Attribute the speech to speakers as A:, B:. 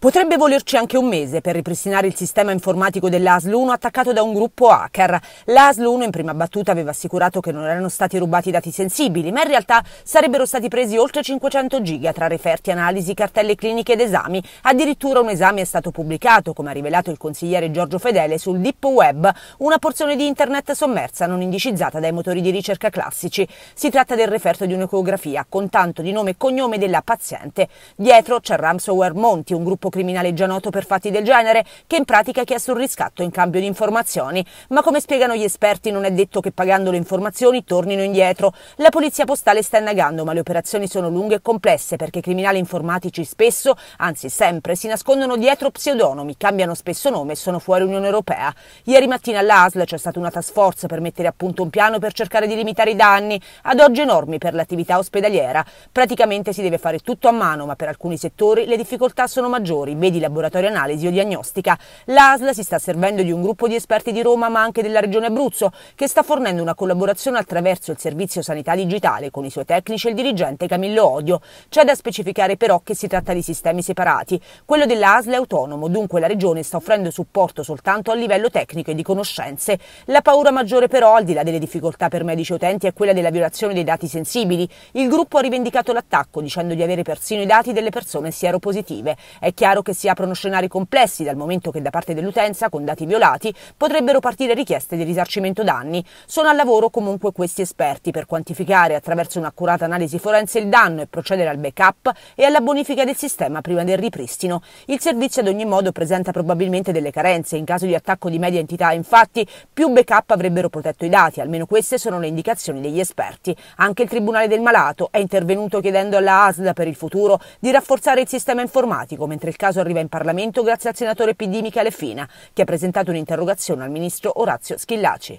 A: Potrebbe volerci anche un mese per ripristinare il sistema informatico dell'ASL 1 attaccato da un gruppo hacker. L'ASL 1 in prima battuta aveva assicurato che non erano stati rubati dati sensibili, ma in realtà sarebbero stati presi oltre 500 giga tra referti, analisi, cartelle cliniche ed esami. Addirittura un esame è stato pubblicato, come ha rivelato il consigliere Giorgio Fedele, sul Deep Web, una porzione di internet sommersa non indicizzata dai motori di ricerca classici. Si tratta del referto di un'ecografia con tanto di nome e cognome della paziente. Dietro c'è Ramsower Monti, un gruppo criminale già noto per fatti del genere, che in pratica ha chiesto un riscatto in cambio di informazioni. Ma come spiegano gli esperti, non è detto che pagando le informazioni tornino indietro. La polizia postale sta indagando, ma le operazioni sono lunghe e complesse perché i criminali informatici spesso, anzi sempre, si nascondono dietro pseudonomi, cambiano spesso nome e sono fuori Unione Europea. Ieri mattina all'ASL c'è stata una task force per mettere a punto un piano per cercare di limitare i danni, ad oggi enormi per l'attività ospedaliera. Praticamente si deve fare tutto a mano, ma per alcuni settori le difficoltà sono maggiori laboratori, vedi laboratorio analisi o diagnostica, l'ASL si sta servendo di un gruppo di esperti di Roma ma anche della regione Abruzzo che sta fornendo una collaborazione attraverso il servizio sanità digitale con i suoi tecnici e il dirigente Camillo Odio. C'è da specificare però che si tratta di sistemi separati. Quello dell'ASL è autonomo, dunque la regione sta offrendo supporto soltanto a livello tecnico e di conoscenze. La paura maggiore però, al di là delle difficoltà per medici utenti, è quella della violazione dei dati sensibili. Il gruppo ha rivendicato l'attacco dicendo di avere persino i dati delle persone sieropositive. È chiaro chiaro che si aprono scenari complessi dal momento che da parte dell'utenza, con dati violati, potrebbero partire richieste di risarcimento danni. Sono al lavoro comunque questi esperti per quantificare attraverso un'accurata analisi forense il danno e procedere al backup e alla bonifica del sistema prima del ripristino. Il servizio ad ogni modo presenta probabilmente delle carenze. In caso di attacco di media entità, infatti, più backup avrebbero protetto i dati, almeno queste sono le indicazioni degli esperti. Anche il Tribunale del Malato è intervenuto chiedendo alla ASDA per il futuro di rafforzare il sistema informatico, mentre il caso arriva in Parlamento grazie al senatore PD Michele Fina, che ha presentato un'interrogazione al ministro Orazio Schillaci.